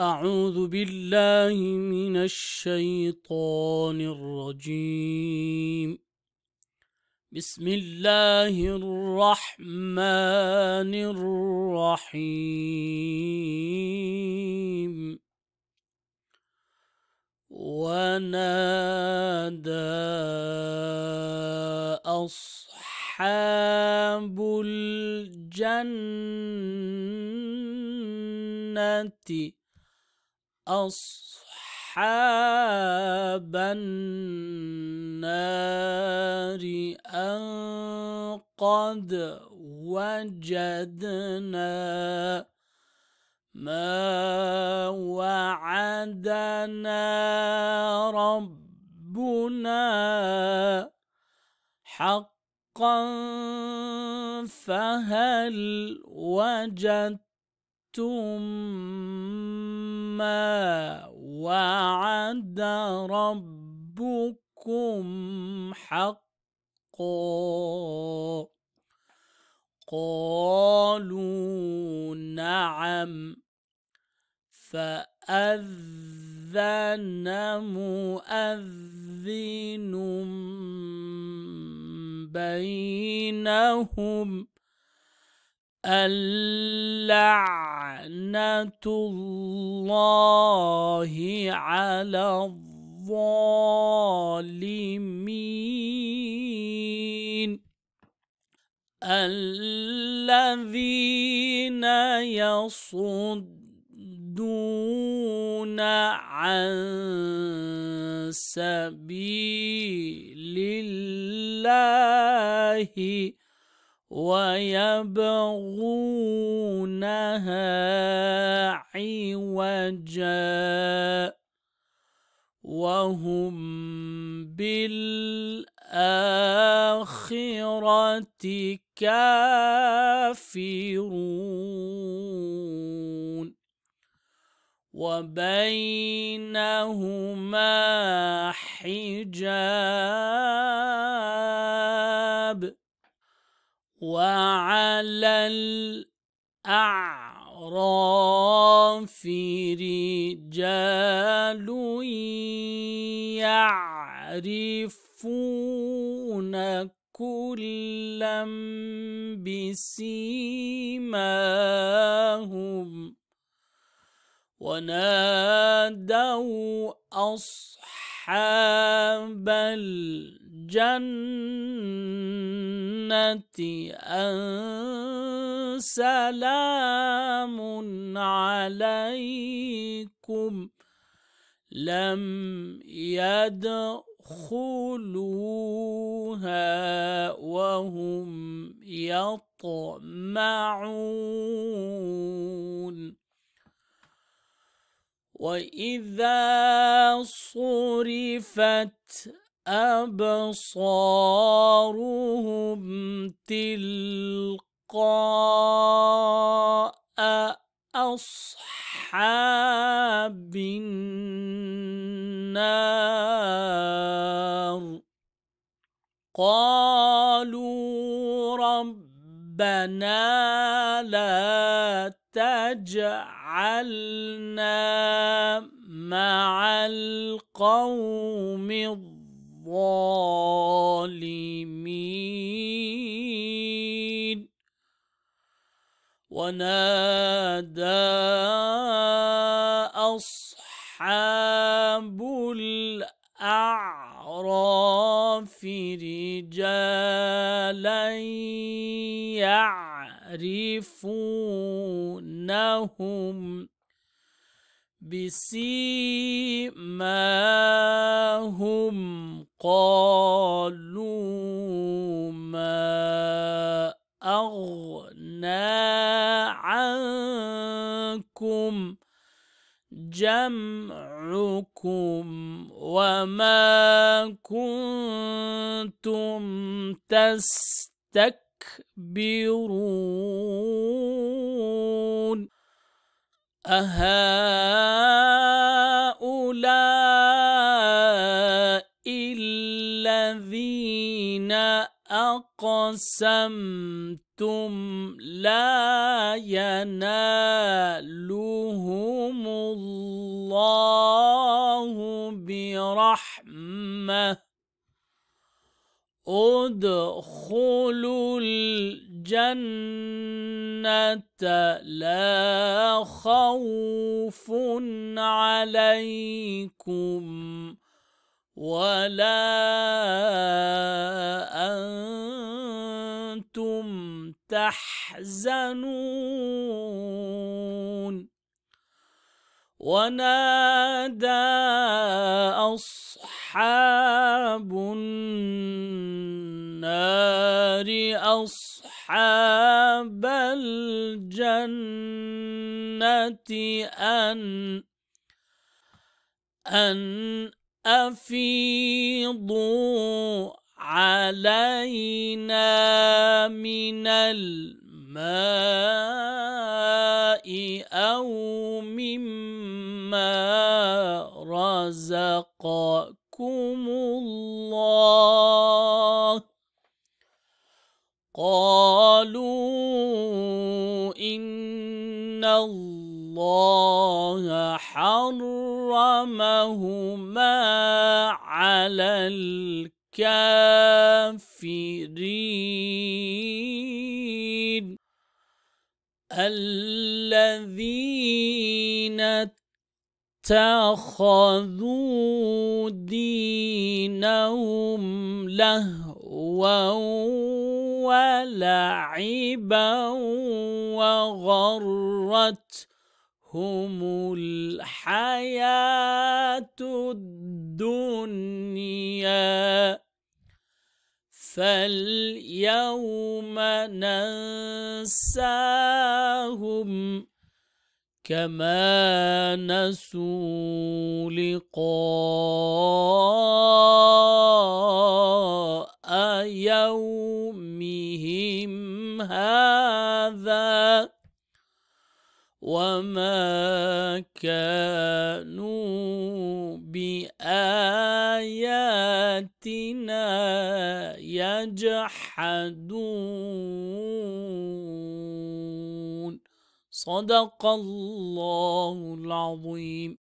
أعوذ بالله من الشيطان الرجيم بسم الله الرحمن الرحيم ونادى أصحاب الجنة أصحاب النار أن قد وجدنا ما وعدنا ربنا حقا فهل وجدت ثم مَّا وَعَدَ رَبُّكُمْ حَقًّا قَالُوا نَعَمْ فَأَذَّنَ مُؤَذِّنٌ بَيْنَهُمْ اللعنة الله على الظالمين الذين يصدون عن سبيل الله ويبغونها عوجا وهم بالآخرة كافرون وبينهما حجاب وعلى الأعراف رجال يعرفون كلا بسيماهم ونادوا أصحاب الجنة أن سلام عليكم لم يدخلوها وهم يطمعون وإذا صرفت أبصارهم تلقاء أصحاب النار قالوا ربنا لا تجعلنا مع القوم الظالمين الظالمين ونادى أصحاب الأعراف رجالا يعرفونهم بسيماهم قالوا ما أغنى عنكم جمعكم وما كنتم تستكبرون أهان الذين أقسمتم لا ينالهم الله برحمة ادخلوا الجنة لا خوف عليكم ولا أنتم تحزنون ونادى أصحاب النار أصحاب الجنة أن أن أفيضوا علينا من الماء أو مما رزقكم الله قالوا إن الله الله حرمهما على الكافرين الذين اتخذوا دينهم لهوا ولعبا وغرت هم الحياة الدنيا فاليوم ننساهم كما نسوا لقاء يومهم هذا وما كانوا بآياتنا يجحدون صدق الله العظيم